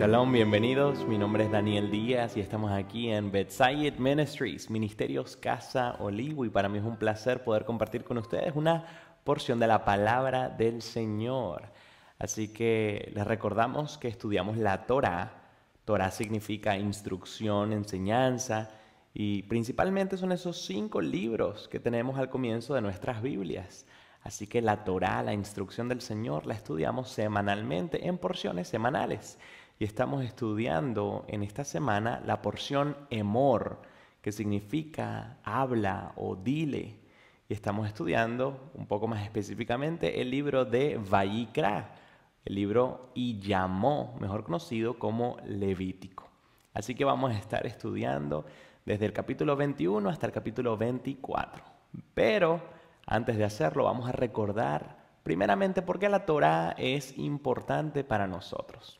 Shalom, bienvenidos. Mi nombre es Daniel Díaz y estamos aquí en bedside Ministries, Ministerios Casa Olivo. Y para mí es un placer poder compartir con ustedes una porción de la palabra del Señor. Así que les recordamos que estudiamos la Torah. Torah significa instrucción, enseñanza. Y principalmente son esos cinco libros que tenemos al comienzo de nuestras Biblias. Así que la Torah, la instrucción del Señor, la estudiamos semanalmente en porciones semanales y estamos estudiando en esta semana la porción emor, que significa habla o dile. Y estamos estudiando un poco más específicamente el libro de Vayikra, el libro y llamó, mejor conocido como Levítico. Así que vamos a estar estudiando desde el capítulo 21 hasta el capítulo 24. Pero antes de hacerlo vamos a recordar primeramente por qué la Torá es importante para nosotros.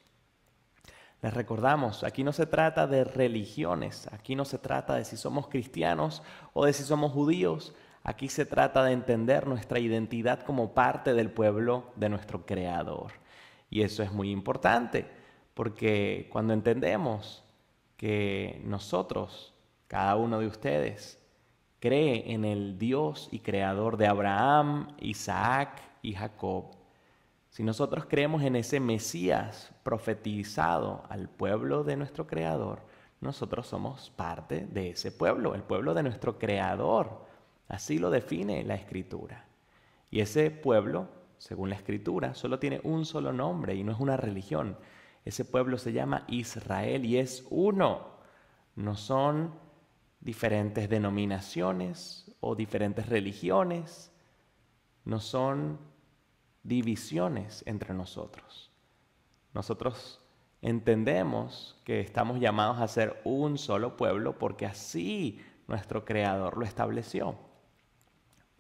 Les recordamos, aquí no se trata de religiones, aquí no se trata de si somos cristianos o de si somos judíos, aquí se trata de entender nuestra identidad como parte del pueblo de nuestro Creador. Y eso es muy importante, porque cuando entendemos que nosotros, cada uno de ustedes, cree en el Dios y Creador de Abraham, Isaac y Jacob, si nosotros creemos en ese Mesías profetizado al pueblo de nuestro Creador, nosotros somos parte de ese pueblo, el pueblo de nuestro Creador. Así lo define la Escritura. Y ese pueblo, según la Escritura, solo tiene un solo nombre y no es una religión. Ese pueblo se llama Israel y es uno. No son diferentes denominaciones o diferentes religiones. No son divisiones entre nosotros. Nosotros entendemos que estamos llamados a ser un solo pueblo porque así nuestro Creador lo estableció.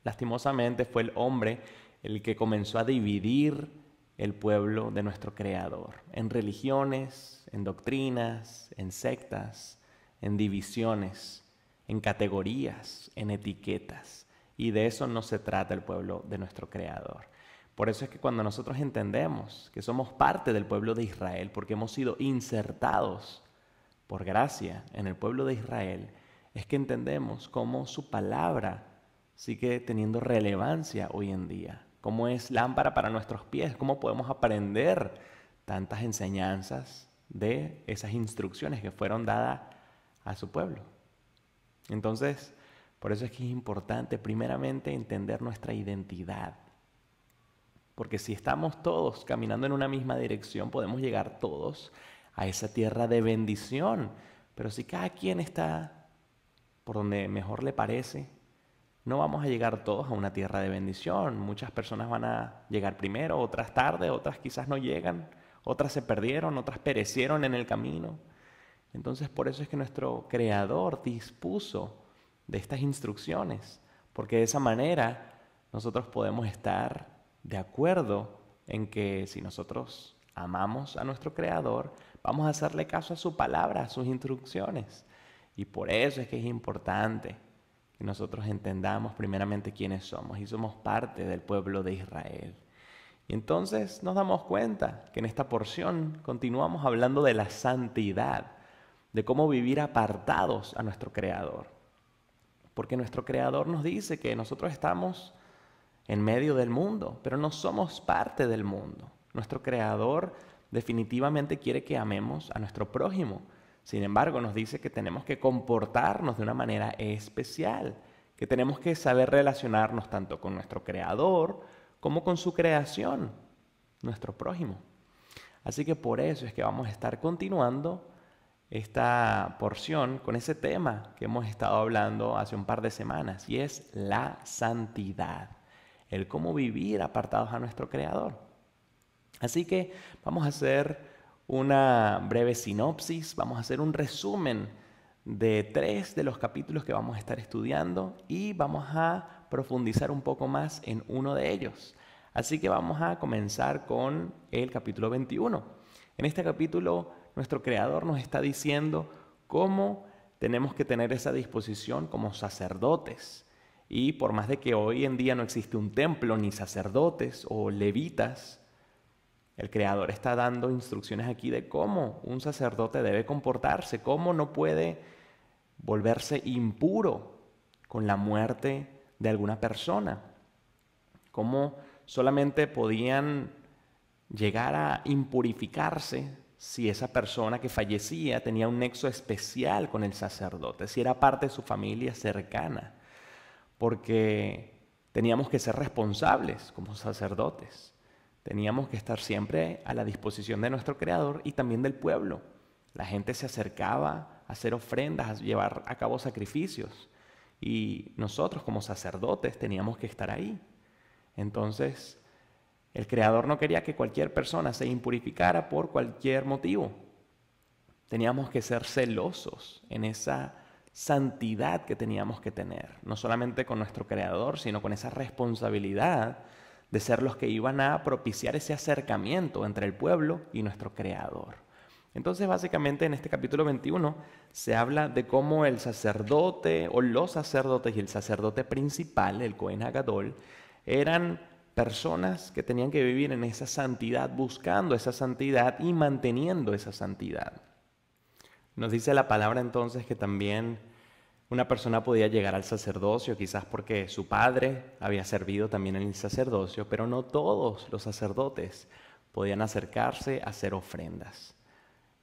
Lastimosamente fue el hombre el que comenzó a dividir el pueblo de nuestro Creador en religiones, en doctrinas, en sectas, en divisiones, en categorías, en etiquetas. Y de eso no se trata el pueblo de nuestro Creador. Por eso es que cuando nosotros entendemos que somos parte del pueblo de Israel, porque hemos sido insertados por gracia en el pueblo de Israel, es que entendemos cómo su palabra sigue teniendo relevancia hoy en día, cómo es lámpara para nuestros pies, cómo podemos aprender tantas enseñanzas de esas instrucciones que fueron dadas a su pueblo. Entonces, por eso es que es importante primeramente entender nuestra identidad porque si estamos todos caminando en una misma dirección, podemos llegar todos a esa tierra de bendición. Pero si cada quien está por donde mejor le parece, no vamos a llegar todos a una tierra de bendición. Muchas personas van a llegar primero, otras tarde, otras quizás no llegan, otras se perdieron, otras perecieron en el camino. Entonces por eso es que nuestro Creador dispuso de estas instrucciones, porque de esa manera nosotros podemos estar de acuerdo en que si nosotros amamos a nuestro Creador, vamos a hacerle caso a su palabra, a sus instrucciones. Y por eso es que es importante que nosotros entendamos primeramente quiénes somos y somos parte del pueblo de Israel. Y entonces nos damos cuenta que en esta porción continuamos hablando de la santidad, de cómo vivir apartados a nuestro Creador. Porque nuestro Creador nos dice que nosotros estamos en medio del mundo, pero no somos parte del mundo. Nuestro Creador definitivamente quiere que amemos a nuestro prójimo. Sin embargo, nos dice que tenemos que comportarnos de una manera especial, que tenemos que saber relacionarnos tanto con nuestro Creador como con su creación, nuestro prójimo. Así que por eso es que vamos a estar continuando esta porción con ese tema que hemos estado hablando hace un par de semanas y es la santidad el cómo vivir apartados a nuestro Creador. Así que vamos a hacer una breve sinopsis, vamos a hacer un resumen de tres de los capítulos que vamos a estar estudiando y vamos a profundizar un poco más en uno de ellos. Así que vamos a comenzar con el capítulo 21. En este capítulo nuestro Creador nos está diciendo cómo tenemos que tener esa disposición como sacerdotes y por más de que hoy en día no existe un templo, ni sacerdotes o levitas, el Creador está dando instrucciones aquí de cómo un sacerdote debe comportarse, cómo no puede volverse impuro con la muerte de alguna persona, cómo solamente podían llegar a impurificarse si esa persona que fallecía tenía un nexo especial con el sacerdote, si era parte de su familia cercana porque teníamos que ser responsables como sacerdotes. Teníamos que estar siempre a la disposición de nuestro Creador y también del pueblo. La gente se acercaba a hacer ofrendas, a llevar a cabo sacrificios. Y nosotros como sacerdotes teníamos que estar ahí. Entonces, el Creador no quería que cualquier persona se impurificara por cualquier motivo. Teníamos que ser celosos en esa santidad que teníamos que tener, no solamente con nuestro Creador, sino con esa responsabilidad de ser los que iban a propiciar ese acercamiento entre el pueblo y nuestro Creador. Entonces, básicamente en este capítulo 21 se habla de cómo el sacerdote o los sacerdotes y el sacerdote principal, el Cohen Hagadol, eran personas que tenían que vivir en esa santidad, buscando esa santidad y manteniendo esa santidad. Nos dice la palabra entonces que también una persona podía llegar al sacerdocio, quizás porque su padre había servido también en el sacerdocio, pero no todos los sacerdotes podían acercarse a hacer ofrendas.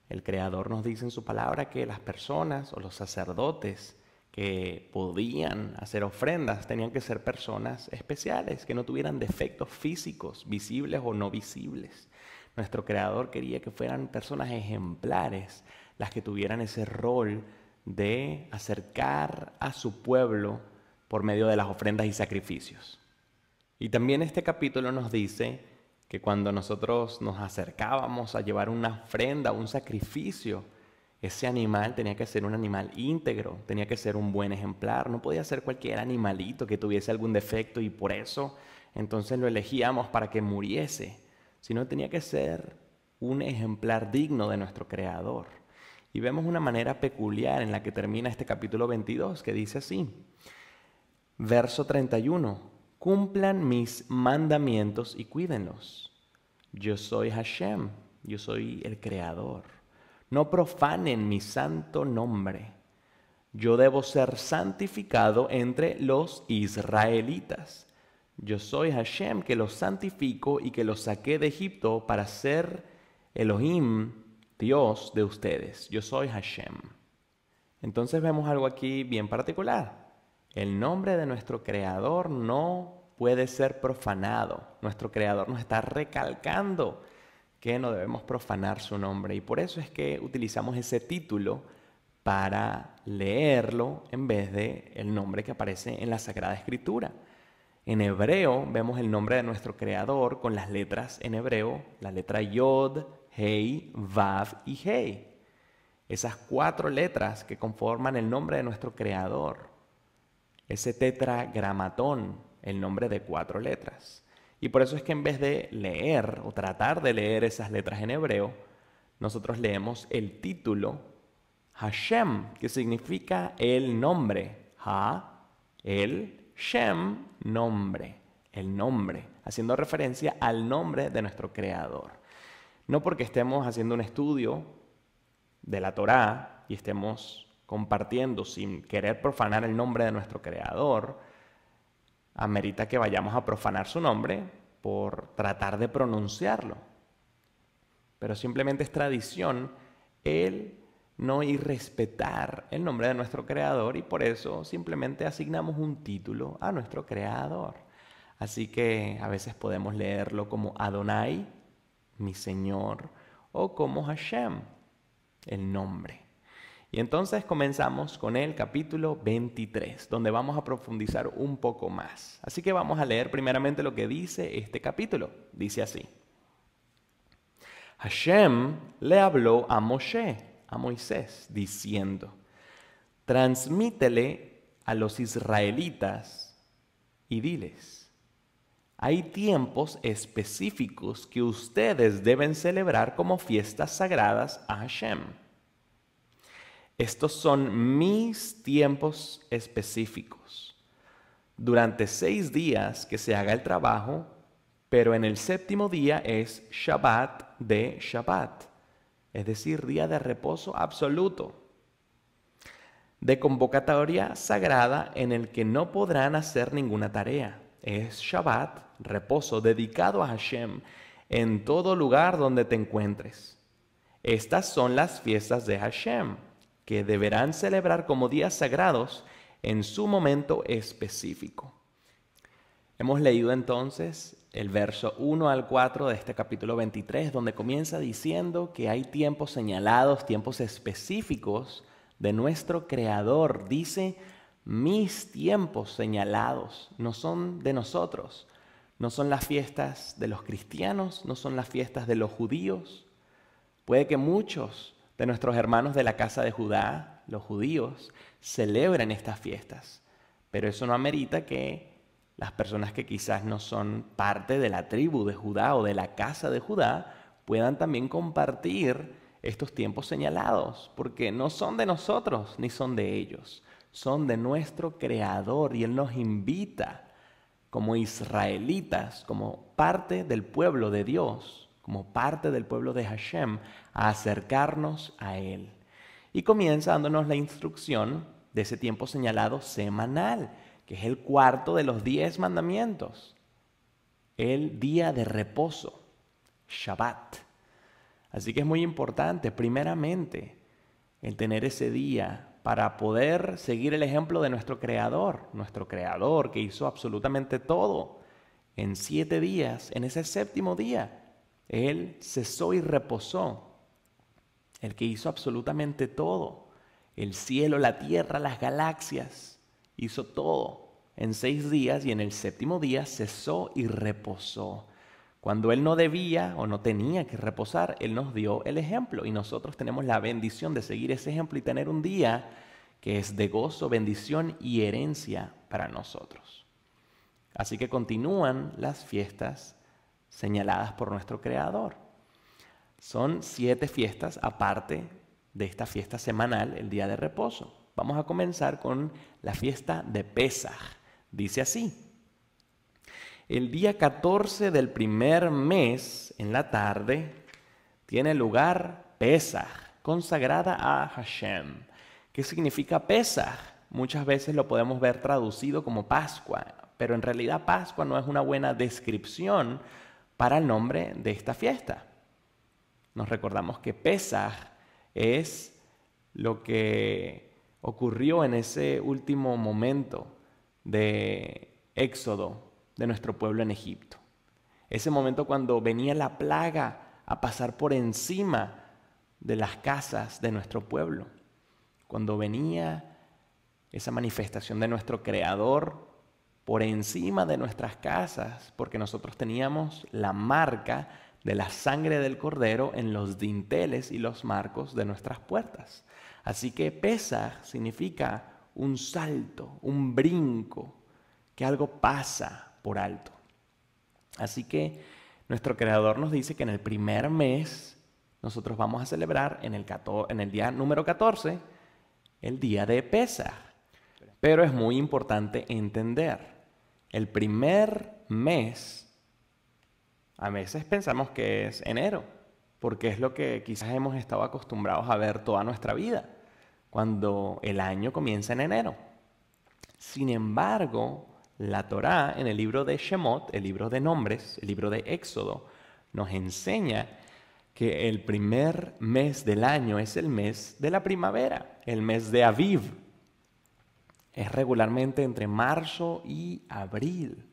El Creador nos dice en su palabra que las personas o los sacerdotes que podían hacer ofrendas tenían que ser personas especiales, que no tuvieran defectos físicos, visibles o no visibles. Nuestro Creador quería que fueran personas ejemplares las que tuvieran ese rol de acercar a su pueblo por medio de las ofrendas y sacrificios. Y también este capítulo nos dice que cuando nosotros nos acercábamos a llevar una ofrenda, un sacrificio, ese animal tenía que ser un animal íntegro, tenía que ser un buen ejemplar, no podía ser cualquier animalito que tuviese algún defecto y por eso entonces lo elegíamos para que muriese, sino tenía que ser un ejemplar digno de nuestro Creador. Y vemos una manera peculiar en la que termina este capítulo 22, que dice así, verso 31, cumplan mis mandamientos y cuídenlos. Yo soy Hashem, yo soy el Creador. No profanen mi santo nombre. Yo debo ser santificado entre los israelitas. Yo soy Hashem que los santifico y que los saqué de Egipto para ser Elohim Dios de ustedes. Yo soy Hashem. Entonces vemos algo aquí bien particular. El nombre de nuestro Creador no puede ser profanado. Nuestro Creador nos está recalcando que no debemos profanar su nombre. Y por eso es que utilizamos ese título para leerlo en vez de el nombre que aparece en la Sagrada Escritura. En hebreo vemos el nombre de nuestro creador con las letras en hebreo, la letra Yod, Hei, Vav y Hei. Esas cuatro letras que conforman el nombre de nuestro creador. Ese tetragramatón, el nombre de cuatro letras. Y por eso es que en vez de leer o tratar de leer esas letras en hebreo, nosotros leemos el título Hashem, que significa el nombre. Ha, el, Shem, nombre. El nombre, haciendo referencia al nombre de nuestro creador. No porque estemos haciendo un estudio de la Torá y estemos compartiendo sin querer profanar el nombre de nuestro Creador, amerita que vayamos a profanar su nombre por tratar de pronunciarlo. Pero simplemente es tradición el no irrespetar el nombre de nuestro creador y por eso simplemente asignamos un título a nuestro creador. Así que a veces podemos leerlo como Adonai mi Señor, o como Hashem, el nombre. Y entonces comenzamos con el capítulo 23, donde vamos a profundizar un poco más. Así que vamos a leer primeramente lo que dice este capítulo. Dice así. Hashem le habló a Moshe, a Moisés, diciendo, transmítele a los israelitas y diles, hay tiempos específicos que ustedes deben celebrar como fiestas sagradas a Hashem. Estos son mis tiempos específicos. Durante seis días que se haga el trabajo, pero en el séptimo día es Shabbat de Shabbat, es decir, día de reposo absoluto, de convocatoria sagrada en el que no podrán hacer ninguna tarea es Shabbat, reposo, dedicado a Hashem en todo lugar donde te encuentres. Estas son las fiestas de Hashem, que deberán celebrar como días sagrados en su momento específico. Hemos leído entonces el verso 1 al 4 de este capítulo 23, donde comienza diciendo que hay tiempos señalados, tiempos específicos de nuestro Creador. Dice, mis tiempos señalados, no son de nosotros, no son las fiestas de los cristianos, no son las fiestas de los judíos. Puede que muchos de nuestros hermanos de la casa de Judá, los judíos, celebren estas fiestas, pero eso no amerita que las personas que quizás no son parte de la tribu de Judá o de la casa de Judá puedan también compartir estos tiempos señalados, porque no son de nosotros ni son de ellos son de nuestro Creador y Él nos invita como israelitas, como parte del pueblo de Dios, como parte del pueblo de Hashem, a acercarnos a Él. Y comienza dándonos la instrucción de ese tiempo señalado semanal, que es el cuarto de los diez mandamientos, el día de reposo, Shabbat. Así que es muy importante, primeramente, el tener ese día para poder seguir el ejemplo de nuestro Creador, nuestro Creador que hizo absolutamente todo. En siete días, en ese séptimo día, Él cesó y reposó. El que hizo absolutamente todo. El cielo, la tierra, las galaxias. Hizo todo en seis días y en el séptimo día cesó y reposó. Cuando Él no debía o no tenía que reposar, Él nos dio el ejemplo y nosotros tenemos la bendición de seguir ese ejemplo y tener un día que es de gozo, bendición y herencia para nosotros. Así que continúan las fiestas señaladas por nuestro Creador. Son siete fiestas aparte de esta fiesta semanal, el día de reposo. Vamos a comenzar con la fiesta de Pesaj. Dice así, el día 14 del primer mes, en la tarde, tiene lugar Pesaj, consagrada a Hashem. ¿Qué significa Pesach? Muchas veces lo podemos ver traducido como Pascua, pero en realidad Pascua no es una buena descripción para el nombre de esta fiesta. Nos recordamos que Pesaj es lo que ocurrió en ese último momento de Éxodo de nuestro pueblo en Egipto. Ese momento cuando venía la plaga a pasar por encima de las casas de nuestro pueblo. Cuando venía esa manifestación de nuestro Creador por encima de nuestras casas, porque nosotros teníamos la marca de la sangre del cordero en los dinteles y los marcos de nuestras puertas. Así que pesa significa un salto, un brinco, que algo pasa, alto. Así que nuestro creador nos dice que en el primer mes nosotros vamos a celebrar en el, en el día número 14 el día de pesa. Pero es muy importante entender, el primer mes, a veces pensamos que es enero, porque es lo que quizás hemos estado acostumbrados a ver toda nuestra vida, cuando el año comienza en enero. Sin embargo, la Torá en el libro de Shemot, el libro de nombres, el libro de Éxodo, nos enseña que el primer mes del año es el mes de la primavera, el mes de Aviv. Es regularmente entre marzo y abril.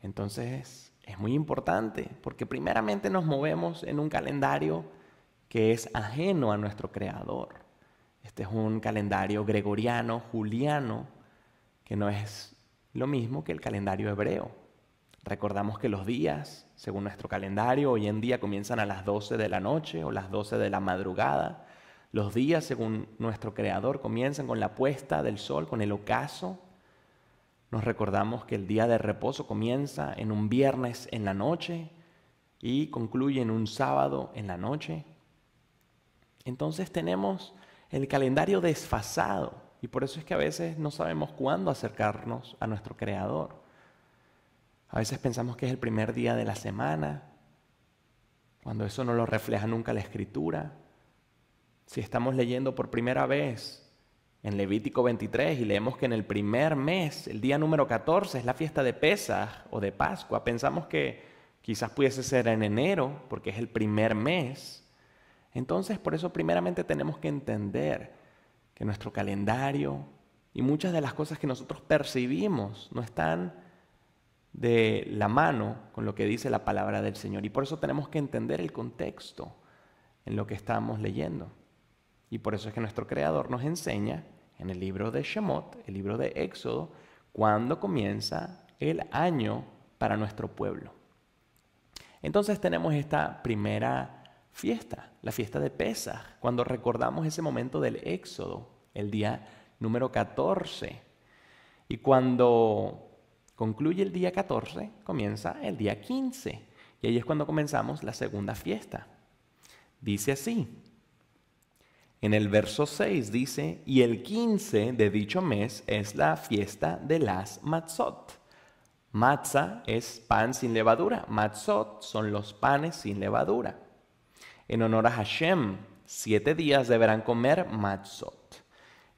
Entonces es muy importante porque primeramente nos movemos en un calendario que es ajeno a nuestro creador. Este es un calendario gregoriano, juliano, que no es lo mismo que el calendario hebreo. Recordamos que los días, según nuestro calendario, hoy en día comienzan a las 12 de la noche o las 12 de la madrugada. Los días, según nuestro Creador, comienzan con la puesta del sol, con el ocaso. Nos recordamos que el día de reposo comienza en un viernes en la noche y concluye en un sábado en la noche. Entonces tenemos el calendario desfasado. Y por eso es que a veces no sabemos cuándo acercarnos a nuestro Creador. A veces pensamos que es el primer día de la semana, cuando eso no lo refleja nunca la Escritura. Si estamos leyendo por primera vez en Levítico 23 y leemos que en el primer mes, el día número 14, es la fiesta de Pesas o de Pascua, pensamos que quizás pudiese ser en enero, porque es el primer mes. Entonces, por eso primeramente tenemos que entender que nuestro calendario y muchas de las cosas que nosotros percibimos no están de la mano con lo que dice la palabra del Señor. Y por eso tenemos que entender el contexto en lo que estamos leyendo. Y por eso es que nuestro Creador nos enseña en el libro de Shemot, el libro de Éxodo, cuando comienza el año para nuestro pueblo. Entonces tenemos esta primera fiesta, la fiesta de Pesach cuando recordamos ese momento del Éxodo, el día número 14. Y cuando concluye el día 14, comienza el día 15. Y ahí es cuando comenzamos la segunda fiesta. Dice así. En el verso 6 dice, y el 15 de dicho mes es la fiesta de las matzot. Matzah es pan sin levadura. Matzot son los panes sin levadura. En honor a Hashem, siete días deberán comer matzot.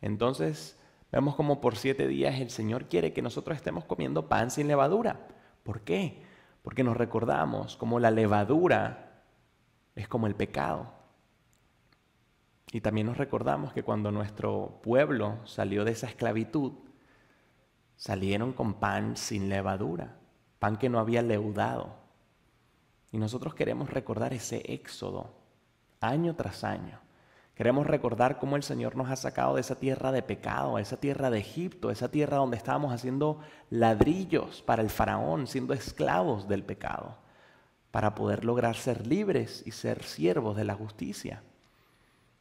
Entonces, vemos como por siete días el Señor quiere que nosotros estemos comiendo pan sin levadura. ¿Por qué? Porque nos recordamos como la levadura es como el pecado. Y también nos recordamos que cuando nuestro pueblo salió de esa esclavitud, salieron con pan sin levadura, pan que no había leudado. Y nosotros queremos recordar ese éxodo año tras año. Queremos recordar cómo el Señor nos ha sacado de esa tierra de pecado, esa tierra de Egipto, esa tierra donde estábamos haciendo ladrillos para el faraón, siendo esclavos del pecado, para poder lograr ser libres y ser siervos de la justicia.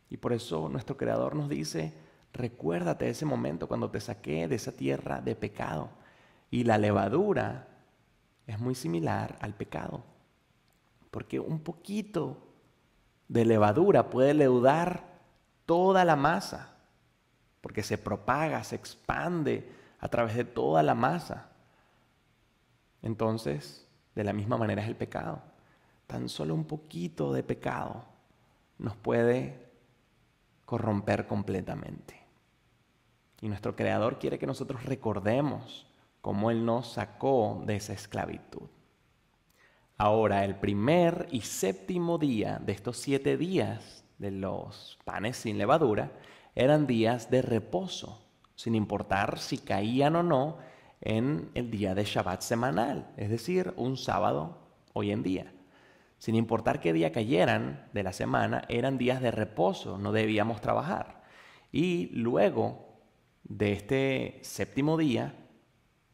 Y por eso nuestro Creador nos dice, recuérdate ese momento cuando te saqué de esa tierra de pecado. Y la levadura es muy similar al pecado. Porque un poquito de levadura puede leudar toda la masa, porque se propaga, se expande a través de toda la masa. Entonces, de la misma manera es el pecado. Tan solo un poquito de pecado nos puede corromper completamente. Y nuestro Creador quiere que nosotros recordemos cómo Él nos sacó de esa esclavitud. Ahora, el primer y séptimo día de estos siete días de los panes sin levadura eran días de reposo, sin importar si caían o no en el día de Shabbat semanal, es decir, un sábado hoy en día. Sin importar qué día cayeran de la semana, eran días de reposo, no debíamos trabajar. Y luego de este séptimo día,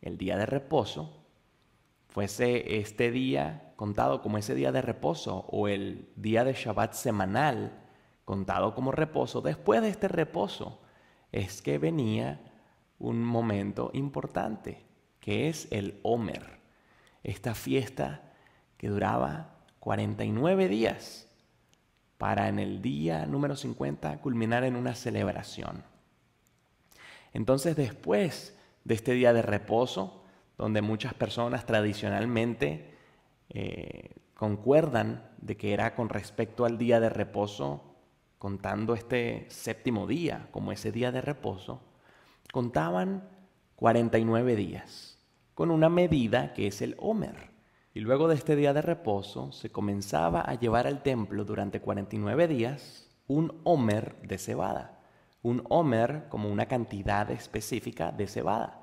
el día de reposo, fuese este día contado como ese día de reposo o el día de Shabbat semanal contado como reposo, después de este reposo es que venía un momento importante, que es el Homer, esta fiesta que duraba 49 días para en el día número 50 culminar en una celebración. Entonces después de este día de reposo, donde muchas personas tradicionalmente eh, concuerdan de que era con respecto al día de reposo, contando este séptimo día como ese día de reposo, contaban 49 días, con una medida que es el Homer. Y luego de este día de reposo se comenzaba a llevar al templo durante 49 días un Homer de cebada, un Homer como una cantidad específica de cebada.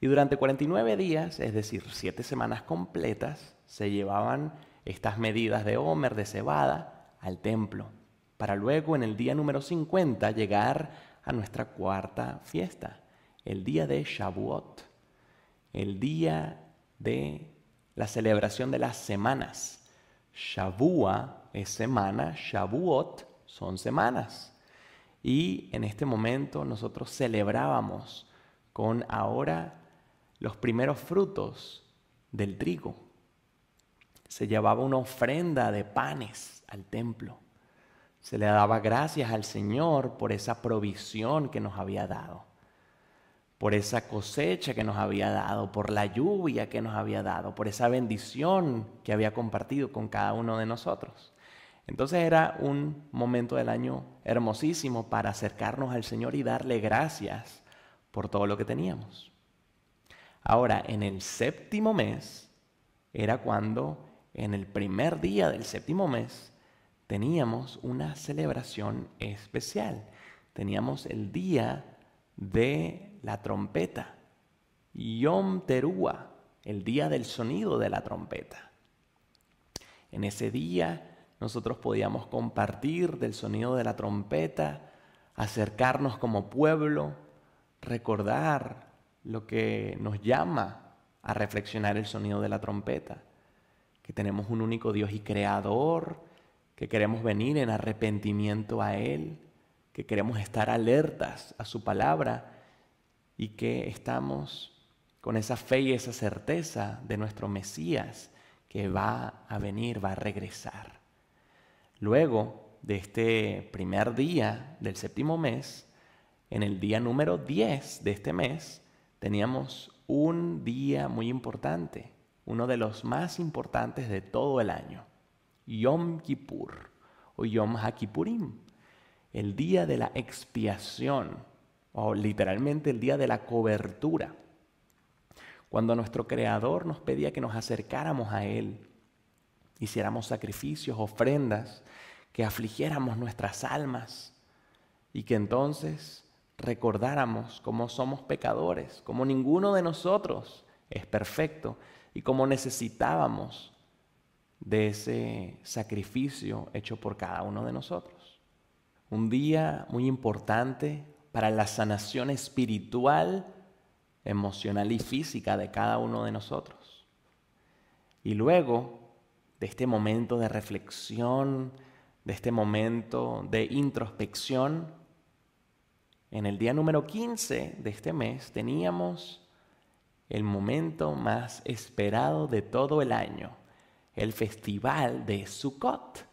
Y durante 49 días, es decir, 7 semanas completas, se llevaban estas medidas de Homer, de cebada, al templo, para luego en el día número 50 llegar a nuestra cuarta fiesta, el día de Shavuot, el día de la celebración de las semanas. Shavua es semana, Shavuot son semanas. Y en este momento nosotros celebrábamos con ahora los primeros frutos del trigo. Se llevaba una ofrenda de panes al templo. Se le daba gracias al Señor por esa provisión que nos había dado, por esa cosecha que nos había dado, por la lluvia que nos había dado, por esa bendición que había compartido con cada uno de nosotros. Entonces era un momento del año hermosísimo para acercarnos al Señor y darle gracias por todo lo que teníamos. Ahora, en el séptimo mes era cuando, en el primer día del séptimo mes, teníamos una celebración especial. Teníamos el día de la trompeta, Yom Teruah, el día del sonido de la trompeta. En ese día nosotros podíamos compartir del sonido de la trompeta, acercarnos como pueblo, recordar lo que nos llama a reflexionar el sonido de la trompeta, que tenemos un único Dios y creador, que queremos venir en arrepentimiento a Él, que queremos estar alertas a su palabra y que estamos con esa fe y esa certeza de nuestro Mesías que va a venir, va a regresar. Luego de este primer día del séptimo mes, en el día número 10 de este mes, teníamos un día muy importante, uno de los más importantes de todo el año, Yom Kippur o Yom HaKippurim, el día de la expiación o literalmente el día de la cobertura. Cuando nuestro Creador nos pedía que nos acercáramos a Él, hiciéramos sacrificios, ofrendas, que afligiéramos nuestras almas y que entonces recordáramos cómo somos pecadores, cómo ninguno de nosotros es perfecto y cómo necesitábamos de ese sacrificio hecho por cada uno de nosotros. Un día muy importante para la sanación espiritual, emocional y física de cada uno de nosotros. Y luego de este momento de reflexión, de este momento de introspección, en el día número 15 de este mes teníamos el momento más esperado de todo el año, el festival de Sukkot.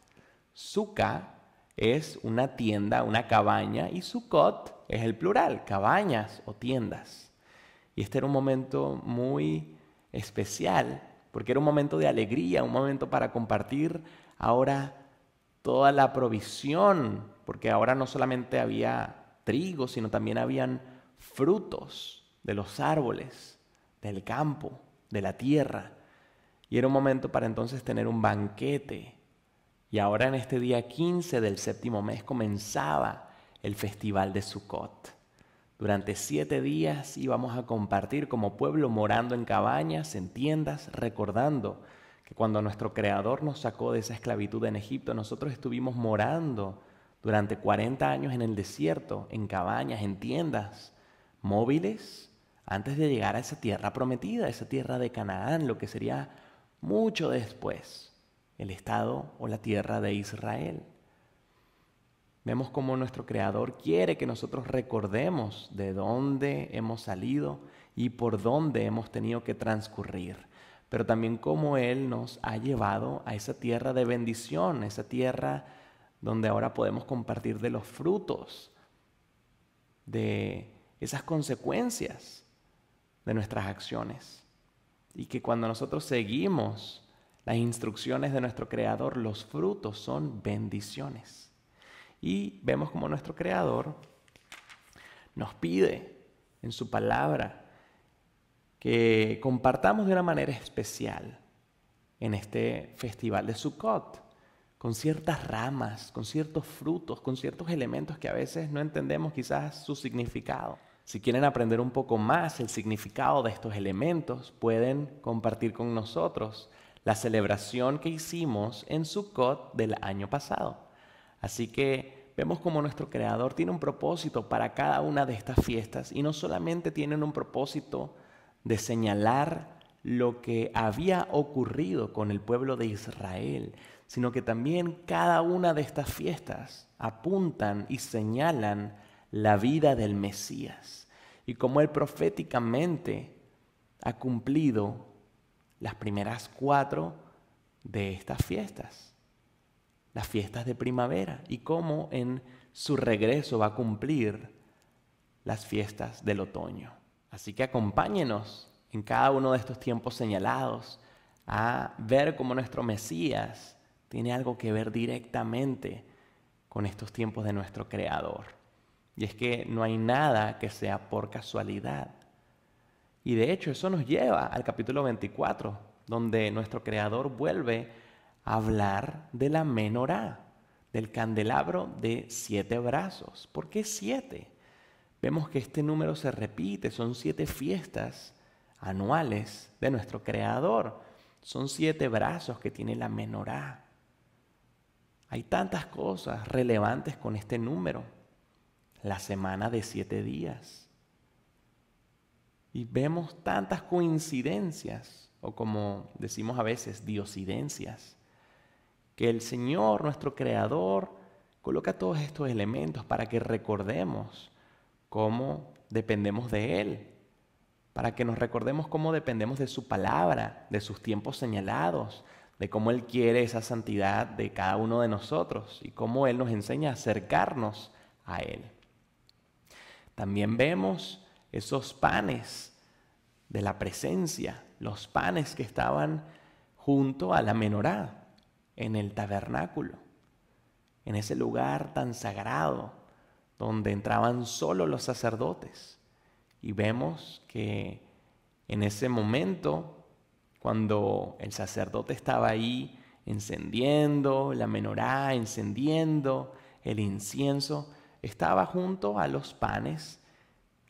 Sukkot es una tienda, una cabaña, y Sukkot es el plural, cabañas o tiendas. Y este era un momento muy especial, porque era un momento de alegría, un momento para compartir ahora toda la provisión, porque ahora no solamente había trigo, sino también habían frutos de los árboles, del campo, de la tierra. Y era un momento para entonces tener un banquete. Y ahora en este día 15 del séptimo mes comenzaba el festival de Sukkot. Durante siete días íbamos a compartir como pueblo morando en cabañas, en tiendas, recordando que cuando nuestro Creador nos sacó de esa esclavitud en Egipto, nosotros estuvimos morando durante 40 años en el desierto, en cabañas, en tiendas móviles, antes de llegar a esa tierra prometida, esa tierra de Canaán, lo que sería mucho después, el estado o la tierra de Israel. Vemos cómo nuestro Creador quiere que nosotros recordemos de dónde hemos salido y por dónde hemos tenido que transcurrir, pero también cómo Él nos ha llevado a esa tierra de bendición, esa tierra donde ahora podemos compartir de los frutos, de esas consecuencias de nuestras acciones. Y que cuando nosotros seguimos las instrucciones de nuestro Creador, los frutos son bendiciones. Y vemos como nuestro Creador nos pide en su palabra que compartamos de una manera especial en este festival de Sukkot con ciertas ramas, con ciertos frutos, con ciertos elementos que a veces no entendemos quizás su significado. Si quieren aprender un poco más el significado de estos elementos, pueden compartir con nosotros la celebración que hicimos en Sukkot del año pasado. Así que vemos como nuestro Creador tiene un propósito para cada una de estas fiestas y no solamente tienen un propósito de señalar lo que había ocurrido con el pueblo de Israel, sino que también cada una de estas fiestas apuntan y señalan la vida del Mesías y cómo él proféticamente ha cumplido las primeras cuatro de estas fiestas, las fiestas de primavera, y cómo en su regreso va a cumplir las fiestas del otoño. Así que acompáñenos en cada uno de estos tiempos señalados a ver cómo nuestro Mesías tiene algo que ver directamente con estos tiempos de nuestro Creador. Y es que no hay nada que sea por casualidad. Y de hecho eso nos lleva al capítulo 24, donde nuestro Creador vuelve a hablar de la menorá, del candelabro de siete brazos. ¿Por qué siete? Vemos que este número se repite, son siete fiestas anuales de nuestro Creador. Son siete brazos que tiene la menorá. Hay tantas cosas relevantes con este número. La semana de siete días. Y vemos tantas coincidencias, o como decimos a veces, diosidencias, que el Señor, nuestro Creador, coloca todos estos elementos para que recordemos cómo dependemos de Él, para que nos recordemos cómo dependemos de su palabra, de sus tiempos señalados, de cómo Él quiere esa santidad de cada uno de nosotros y cómo Él nos enseña a acercarnos a Él. También vemos esos panes de la presencia, los panes que estaban junto a la menorá, en el tabernáculo, en ese lugar tan sagrado donde entraban solo los sacerdotes. Y vemos que en ese momento cuando el sacerdote estaba ahí encendiendo la menorá, encendiendo el incienso, estaba junto a los panes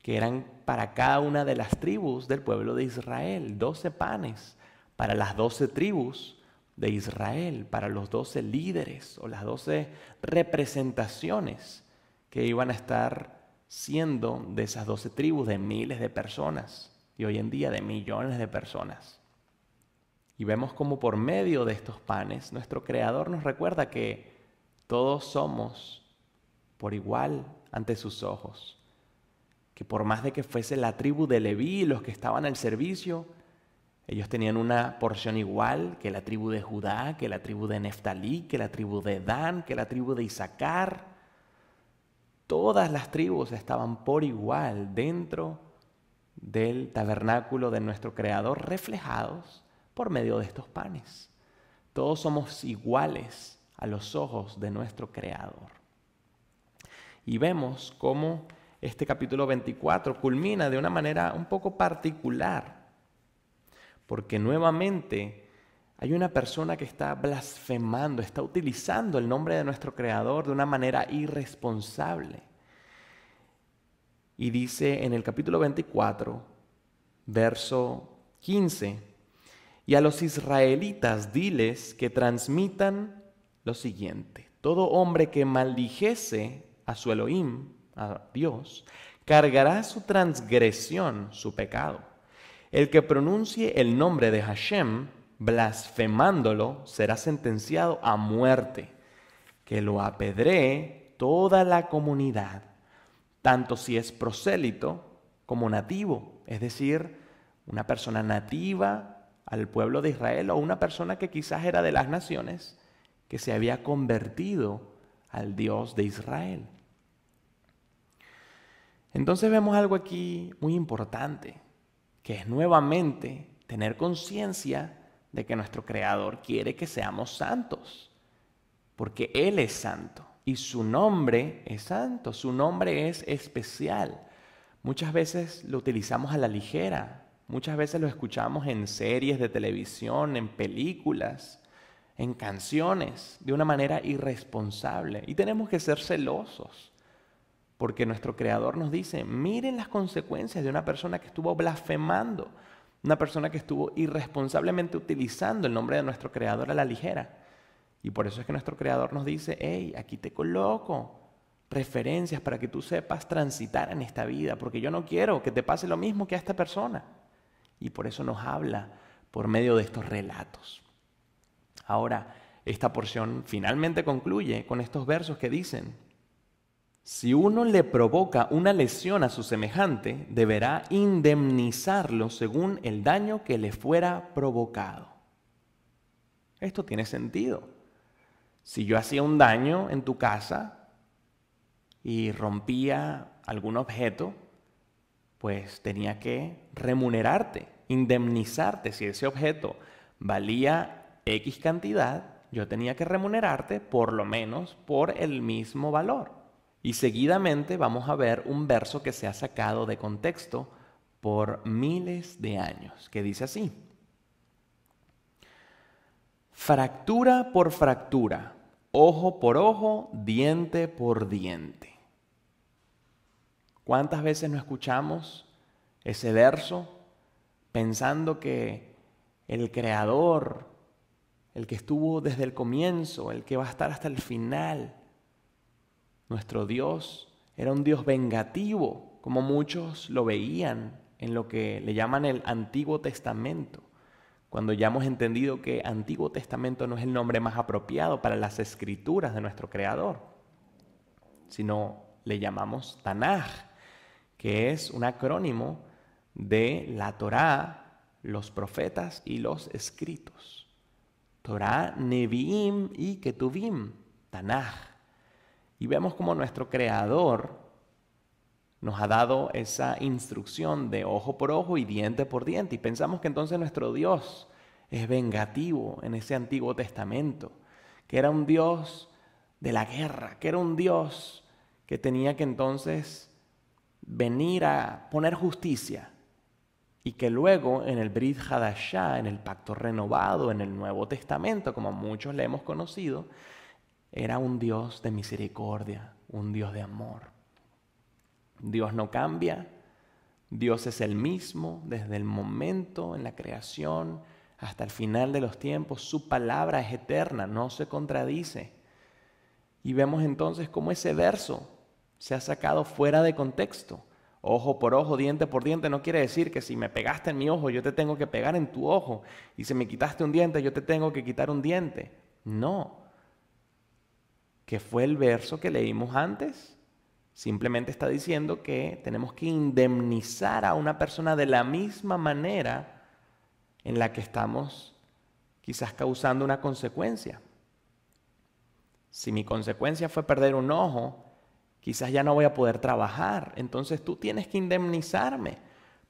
que eran para cada una de las tribus del pueblo de Israel, doce panes para las doce tribus de Israel, para los doce líderes o las doce representaciones que iban a estar siendo de esas doce tribus, de miles de personas y hoy en día de millones de personas. Y vemos como por medio de estos panes nuestro Creador nos recuerda que todos somos por igual ante sus ojos. Que por más de que fuese la tribu de Leví los que estaban al servicio, ellos tenían una porción igual que la tribu de Judá, que la tribu de Neftalí, que la tribu de Dan, que la tribu de Isaacar. Todas las tribus estaban por igual dentro del tabernáculo de nuestro Creador, reflejados por medio de estos panes. Todos somos iguales a los ojos de nuestro Creador. Y vemos cómo este capítulo 24 culmina de una manera un poco particular, porque nuevamente hay una persona que está blasfemando, está utilizando el nombre de nuestro Creador de una manera irresponsable. Y dice en el capítulo 24, verso 15, y a los israelitas diles que transmitan lo siguiente. Todo hombre que maldijese a su Elohim, a Dios, cargará su transgresión, su pecado. El que pronuncie el nombre de Hashem, blasfemándolo, será sentenciado a muerte. Que lo apedree toda la comunidad, tanto si es prosélito como nativo, es decir, una persona nativa al pueblo de Israel o una persona que quizás era de las naciones que se había convertido al Dios de Israel. Entonces vemos algo aquí muy importante, que es nuevamente tener conciencia de que nuestro Creador quiere que seamos santos, porque Él es santo y su nombre es santo, su nombre es especial. Muchas veces lo utilizamos a la ligera, Muchas veces lo escuchamos en series de televisión, en películas, en canciones, de una manera irresponsable. Y tenemos que ser celosos, porque nuestro Creador nos dice, miren las consecuencias de una persona que estuvo blasfemando, una persona que estuvo irresponsablemente utilizando el nombre de nuestro Creador a la ligera. Y por eso es que nuestro Creador nos dice, hey, aquí te coloco referencias para que tú sepas transitar en esta vida, porque yo no quiero que te pase lo mismo que a esta persona y por eso nos habla por medio de estos relatos. Ahora, esta porción finalmente concluye con estos versos que dicen, si uno le provoca una lesión a su semejante, deberá indemnizarlo según el daño que le fuera provocado. Esto tiene sentido. Si yo hacía un daño en tu casa y rompía algún objeto, pues tenía que remunerarte indemnizarte si ese objeto valía X cantidad, yo tenía que remunerarte por lo menos por el mismo valor. Y seguidamente vamos a ver un verso que se ha sacado de contexto por miles de años, que dice así. Fractura por fractura, ojo por ojo, diente por diente. ¿Cuántas veces no escuchamos ese verso pensando que el creador, el que estuvo desde el comienzo, el que va a estar hasta el final, nuestro Dios era un Dios vengativo, como muchos lo veían en lo que le llaman el Antiguo Testamento, cuando ya hemos entendido que Antiguo Testamento no es el nombre más apropiado para las escrituras de nuestro Creador, sino le llamamos Tanaj, que es un acrónimo de la Torá, los profetas y los escritos. Torá, Nevi'im y Ketuvim, Tanaj. Y vemos como nuestro Creador nos ha dado esa instrucción de ojo por ojo y diente por diente. Y pensamos que entonces nuestro Dios es vengativo en ese Antiguo Testamento, que era un Dios de la guerra, que era un Dios que tenía que entonces venir a poner justicia y que luego en el Brit Hadashah, en el pacto renovado, en el Nuevo Testamento, como muchos le hemos conocido, era un Dios de misericordia, un Dios de amor. Dios no cambia, Dios es el mismo desde el momento en la creación hasta el final de los tiempos, su palabra es eterna, no se contradice. Y vemos entonces cómo ese verso se ha sacado fuera de contexto ojo por ojo, diente por diente, no quiere decir que si me pegaste en mi ojo, yo te tengo que pegar en tu ojo. Y si me quitaste un diente, yo te tengo que quitar un diente. No. Que fue el verso que leímos antes. Simplemente está diciendo que tenemos que indemnizar a una persona de la misma manera en la que estamos quizás causando una consecuencia. Si mi consecuencia fue perder un ojo, Quizás ya no voy a poder trabajar, entonces tú tienes que indemnizarme,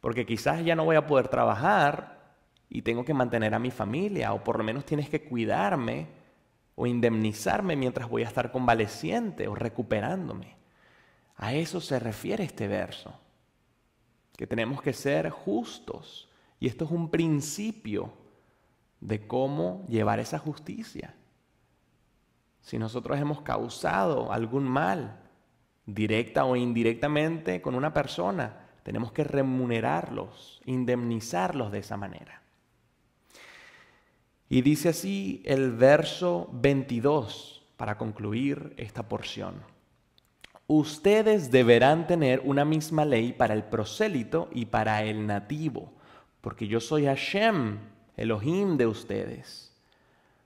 porque quizás ya no voy a poder trabajar y tengo que mantener a mi familia, o por lo menos tienes que cuidarme o indemnizarme mientras voy a estar convaleciente o recuperándome. A eso se refiere este verso, que tenemos que ser justos. Y esto es un principio de cómo llevar esa justicia. Si nosotros hemos causado algún mal, directa o indirectamente con una persona, tenemos que remunerarlos, indemnizarlos de esa manera. Y dice así el verso 22 para concluir esta porción. Ustedes deberán tener una misma ley para el prosélito y para el nativo, porque yo soy Hashem, Elohim de ustedes.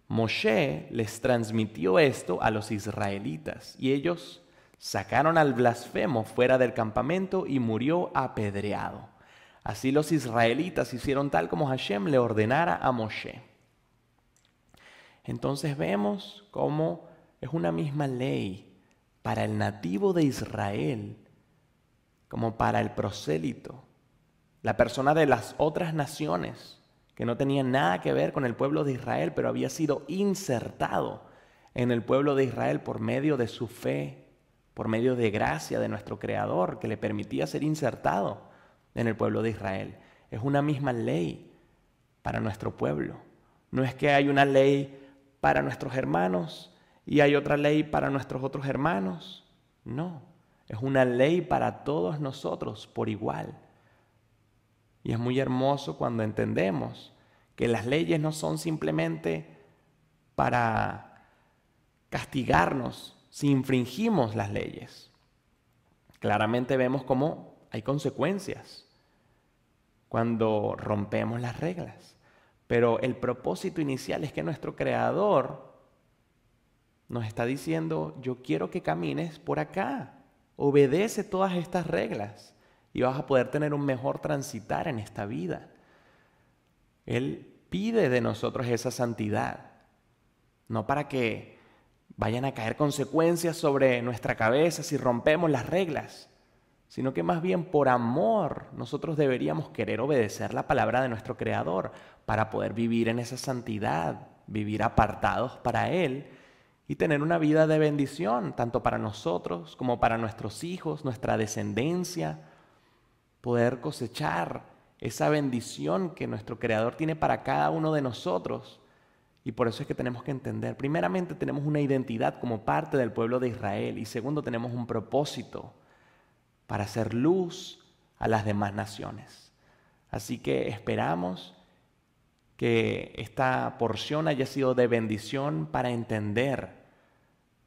Moshe les transmitió esto a los israelitas y ellos Sacaron al blasfemo fuera del campamento y murió apedreado. Así los israelitas hicieron tal como Hashem le ordenara a Moshe. Entonces vemos cómo es una misma ley para el nativo de Israel como para el prosélito, la persona de las otras naciones que no tenía nada que ver con el pueblo de Israel, pero había sido insertado en el pueblo de Israel por medio de su fe por medio de gracia de nuestro Creador que le permitía ser insertado en el pueblo de Israel. Es una misma ley para nuestro pueblo. No es que hay una ley para nuestros hermanos y hay otra ley para nuestros otros hermanos. No, es una ley para todos nosotros por igual. Y es muy hermoso cuando entendemos que las leyes no son simplemente para castigarnos, si infringimos las leyes. Claramente vemos cómo hay consecuencias cuando rompemos las reglas. Pero el propósito inicial es que nuestro creador nos está diciendo, yo quiero que camines por acá, obedece todas estas reglas y vas a poder tener un mejor transitar en esta vida. Él pide de nosotros esa santidad, no para que vayan a caer consecuencias sobre nuestra cabeza si rompemos las reglas, sino que más bien por amor nosotros deberíamos querer obedecer la palabra de nuestro Creador para poder vivir en esa santidad, vivir apartados para Él y tener una vida de bendición, tanto para nosotros como para nuestros hijos, nuestra descendencia, poder cosechar esa bendición que nuestro Creador tiene para cada uno de nosotros y por eso es que tenemos que entender, primeramente tenemos una identidad como parte del pueblo de Israel y segundo tenemos un propósito para hacer luz a las demás naciones. Así que esperamos que esta porción haya sido de bendición para entender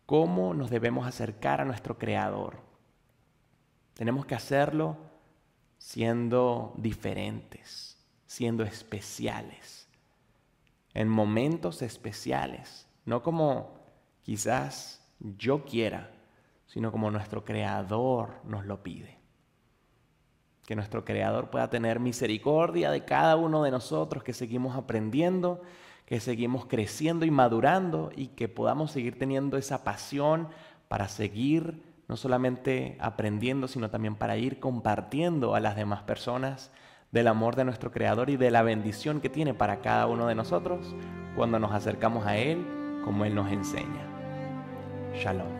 cómo nos debemos acercar a nuestro Creador. Tenemos que hacerlo siendo diferentes, siendo especiales en momentos especiales, no como quizás yo quiera, sino como nuestro Creador nos lo pide. Que nuestro Creador pueda tener misericordia de cada uno de nosotros que seguimos aprendiendo, que seguimos creciendo y madurando y que podamos seguir teniendo esa pasión para seguir no solamente aprendiendo, sino también para ir compartiendo a las demás personas del amor de nuestro Creador y de la bendición que tiene para cada uno de nosotros cuando nos acercamos a Él como Él nos enseña. Shalom.